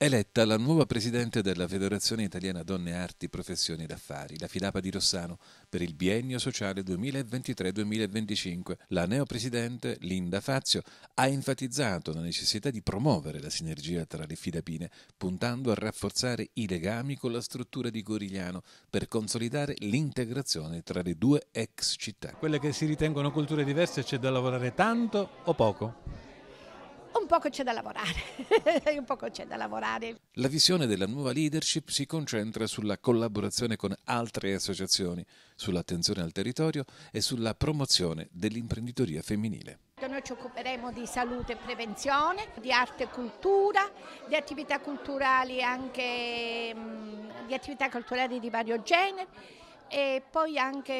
Eletta la nuova presidente della Federazione Italiana Donne Arti, Professioni ed Affari, la Filapa di Rossano, per il biennio sociale 2023-2025, la neopresidente Linda Fazio ha enfatizzato la necessità di promuovere la sinergia tra le Filapine, puntando a rafforzare i legami con la struttura di Gorigliano per consolidare l'integrazione tra le due ex città. Quelle che si ritengono culture diverse c'è da lavorare tanto o poco? un poco c'è da lavorare, un poco c'è da lavorare. La visione della nuova leadership si concentra sulla collaborazione con altre associazioni, sull'attenzione al territorio e sulla promozione dell'imprenditoria femminile. Noi ci occuperemo di salute e prevenzione, di arte e cultura, di attività culturali anche mm, di attività culturali di vario genere e poi anche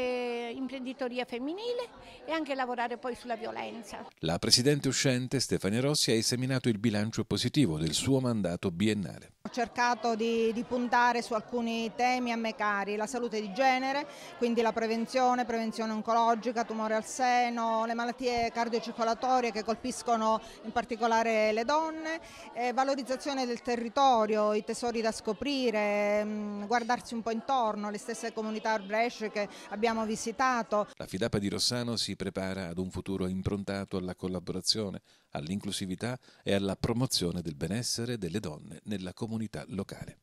imprenditoria femminile e anche lavorare poi sulla violenza. La presidente uscente Stefania Rossi ha esaminato il bilancio positivo del suo mandato biennale. Ho cercato di, di, puntare su alcuni temi a me cari, la salute di genere, quindi la prevenzione, prevenzione oncologica, tumore al seno, le malattie cardiocircolatorie che colpiscono in particolare le donne, eh, valorizzazione del territorio, i tesori da scoprire, mm, guardarsi un po' intorno, le stesse comunità arbresce che abbiamo visitato. La Fidapa di Rossano si prepara ad un futuro improntato alla collaborazione, all'inclusività e alla promozione del benessere delle donne nella comunità locale.